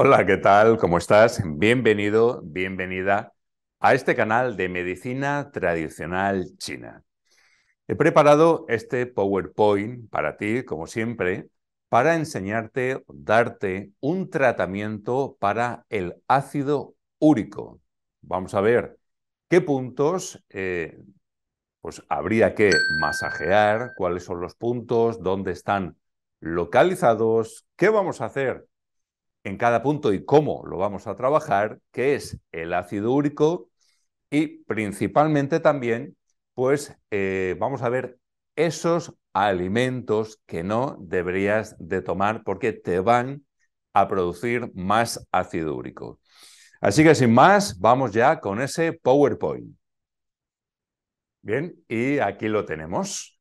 Hola, ¿qué tal? ¿Cómo estás? Bienvenido, bienvenida a este canal de medicina tradicional china. He preparado este PowerPoint para ti, como siempre, para enseñarte, darte un tratamiento para el ácido úrico. Vamos a ver qué puntos eh, pues habría que masajear, cuáles son los puntos, dónde están localizados, qué vamos a hacer en cada punto y cómo lo vamos a trabajar, que es el ácido úrico y principalmente también, pues eh, vamos a ver esos alimentos que no deberías de tomar porque te van a producir más ácido úrico. Así que sin más, vamos ya con ese PowerPoint. Bien, y aquí lo tenemos.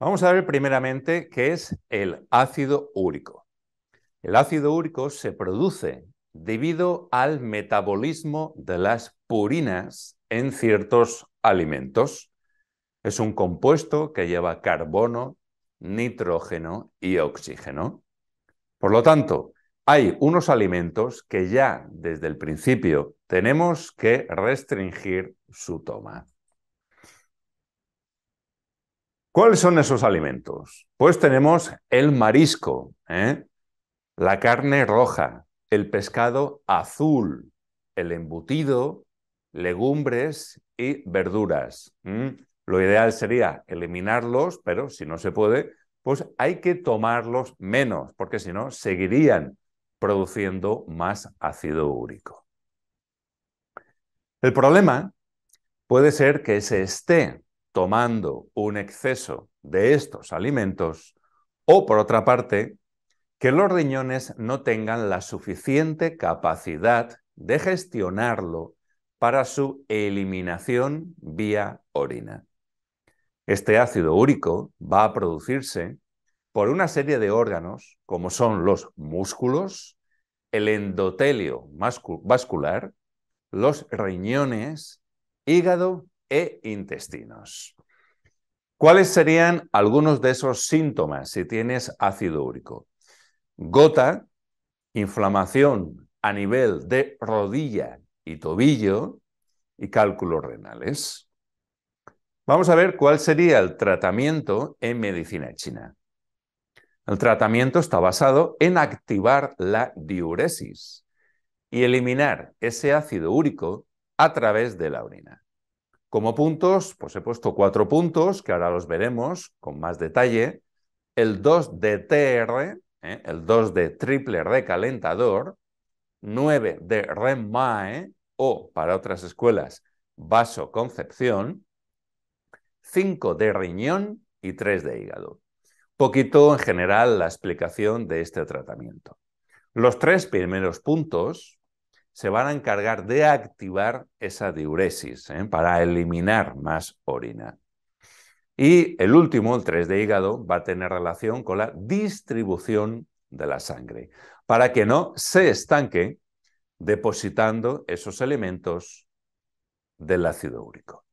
Vamos a ver primeramente qué es el ácido úrico. El ácido úrico se produce debido al metabolismo de las purinas en ciertos alimentos. Es un compuesto que lleva carbono, nitrógeno y oxígeno. Por lo tanto, hay unos alimentos que ya desde el principio tenemos que restringir su toma. ¿Cuáles son esos alimentos? Pues tenemos el marisco, ¿eh? la carne roja, el pescado azul, el embutido, legumbres y verduras. Lo ideal sería eliminarlos, pero si no se puede, pues hay que tomarlos menos, porque si no, seguirían produciendo más ácido úrico. El problema puede ser que se esté tomando un exceso de estos alimentos o, por otra parte, que los riñones no tengan la suficiente capacidad de gestionarlo para su eliminación vía orina. Este ácido úrico va a producirse por una serie de órganos como son los músculos, el endotelio vascular, los riñones, hígado e intestinos. ¿Cuáles serían algunos de esos síntomas si tienes ácido úrico? gota, inflamación a nivel de rodilla y tobillo y cálculos renales. Vamos a ver cuál sería el tratamiento en medicina china. El tratamiento está basado en activar la diuresis y eliminar ese ácido úrico a través de la orina. Como puntos, pues he puesto cuatro puntos que ahora los veremos con más detalle. El 2-DTR, ¿eh? el 2 de triple recalentador, 9 de REMAE, o, para otras escuelas, vasoconcepción, concepción, 5 de riñón y 3 de hígado. Poquito en general la explicación de este tratamiento. Los tres primeros puntos se van a encargar de activar esa diuresis ¿eh? para eliminar más orina. Y el último, el 3 de hígado, va a tener relación con la distribución de la sangre, para que no se estanque depositando esos elementos del ácido úrico.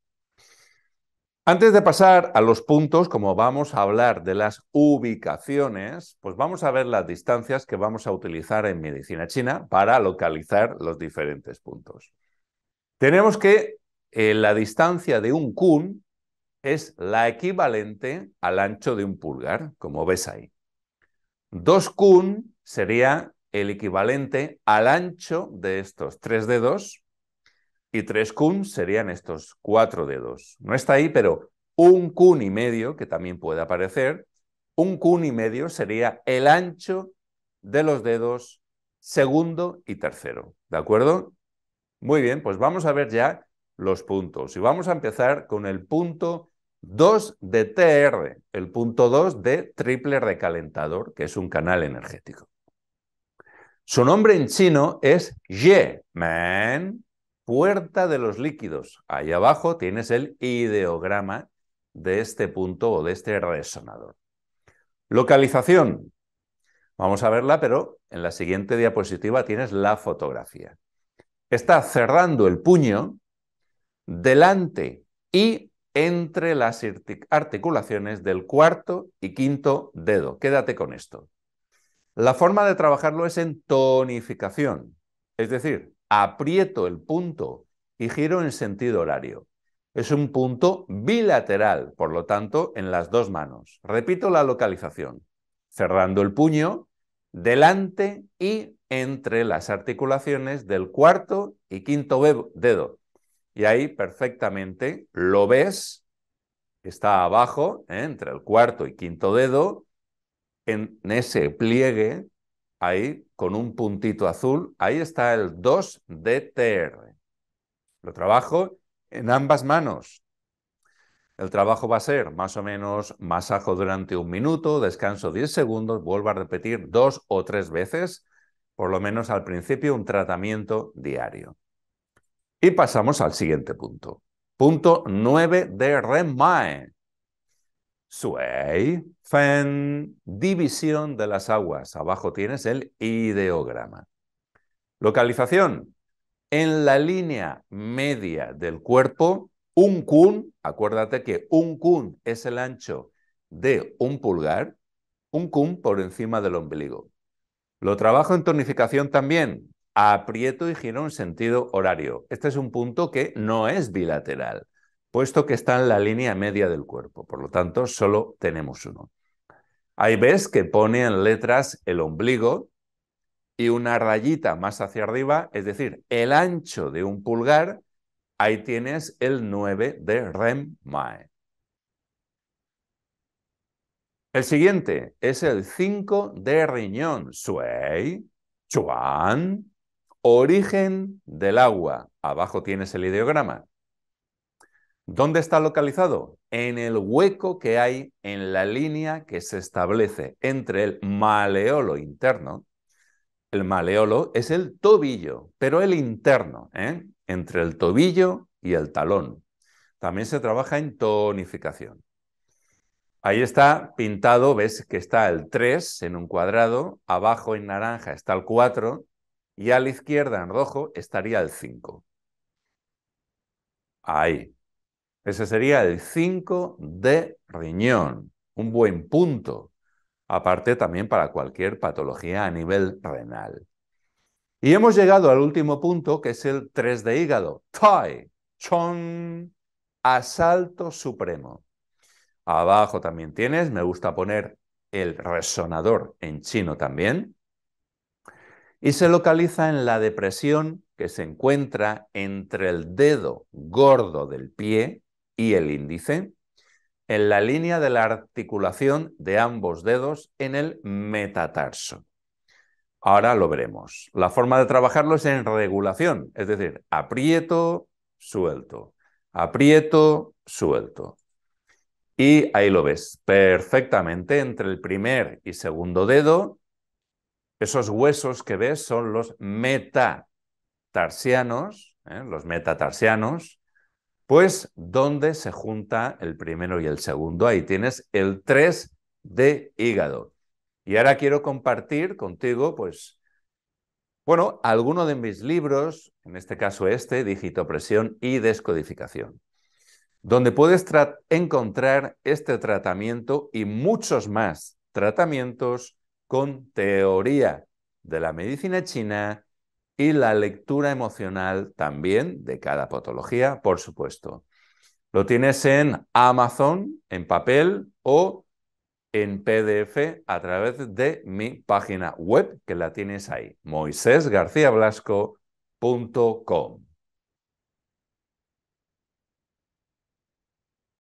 Antes de pasar a los puntos, como vamos a hablar de las ubicaciones, pues vamos a ver las distancias que vamos a utilizar en medicina china para localizar los diferentes puntos. Tenemos que eh, la distancia de un kun es la equivalente al ancho de un pulgar, como ves ahí. 2 kun sería el equivalente al ancho de estos tres dedos y tres kun serían estos cuatro dedos. No está ahí, pero un kun y medio, que también puede aparecer, un kun y medio sería el ancho de los dedos segundo y tercero. ¿De acuerdo? Muy bien, pues vamos a ver ya los puntos. Y vamos a empezar con el punto 2 de TR, el punto 2 de triple recalentador, que es un canal energético. Su nombre en chino es Ye Man, puerta de los líquidos. Ahí abajo tienes el ideograma de este punto o de este resonador. Localización. Vamos a verla, pero en la siguiente diapositiva tienes la fotografía. Está cerrando el puño delante y entre las articulaciones del cuarto y quinto dedo. Quédate con esto. La forma de trabajarlo es en tonificación, es decir, aprieto el punto y giro en sentido horario. Es un punto bilateral, por lo tanto, en las dos manos. Repito la localización, cerrando el puño delante y entre las articulaciones del cuarto y quinto dedo. Y ahí perfectamente lo ves, está abajo, ¿eh? entre el cuarto y quinto dedo, en ese pliegue, ahí con un puntito azul, ahí está el 2 DTR. Lo trabajo en ambas manos. El trabajo va a ser más o menos masaje durante un minuto, descanso 10 segundos, vuelvo a repetir dos o tres veces, por lo menos al principio un tratamiento diario. Y pasamos al siguiente punto. Punto 9 de Renmae. Suei, Fen, división de las aguas. Abajo tienes el ideograma. Localización. En la línea media del cuerpo, un kun, acuérdate que un kun es el ancho de un pulgar, un kun por encima del ombligo. Lo trabajo en tonificación también, aprieto y giro en sentido horario. Este es un punto que no es bilateral, puesto que está en la línea media del cuerpo, por lo tanto solo tenemos uno. Ahí ves que pone en letras el ombligo y una rayita más hacia arriba, es decir, el ancho de un pulgar, ahí tienes el 9 de rem El siguiente es el 5 de riñón, Sui, chuan, Origen del agua. Abajo tienes el ideograma. ¿Dónde está localizado? En el hueco que hay en la línea que se establece entre el maleolo interno. El maleolo es el tobillo, pero el interno, ¿eh? entre el tobillo y el talón. También se trabaja en tonificación. Ahí está pintado, ves que está el 3 en un cuadrado, abajo en naranja está el 4 y a la izquierda, en rojo, estaría el 5. Ahí. Ese sería el 5 de riñón. Un buen punto. Aparte también para cualquier patología a nivel renal. Y hemos llegado al último punto, que es el 3 de hígado. Tai, Chong. asalto supremo. Abajo también tienes, me gusta poner el resonador en chino también, y se localiza en la depresión que se encuentra entre el dedo gordo del pie y el índice, en la línea de la articulación de ambos dedos en el metatarso. Ahora lo veremos. La forma de trabajarlo es en regulación, es decir, aprieto, suelto, aprieto, suelto. Y ahí lo ves, perfectamente entre el primer y segundo dedo esos huesos que ves son los metatarsianos, ¿eh? los metatarsianos, pues donde se junta el primero y el segundo, ahí tienes el 3 de hígado. Y ahora quiero compartir contigo, pues, bueno, alguno de mis libros, en este caso este, Digitopresión y Descodificación, donde puedes encontrar este tratamiento y muchos más tratamientos con teoría de la medicina china y la lectura emocional también de cada patología, por supuesto. Lo tienes en Amazon, en papel o en PDF a través de mi página web que la tienes ahí, moisésgarcíablasco.com.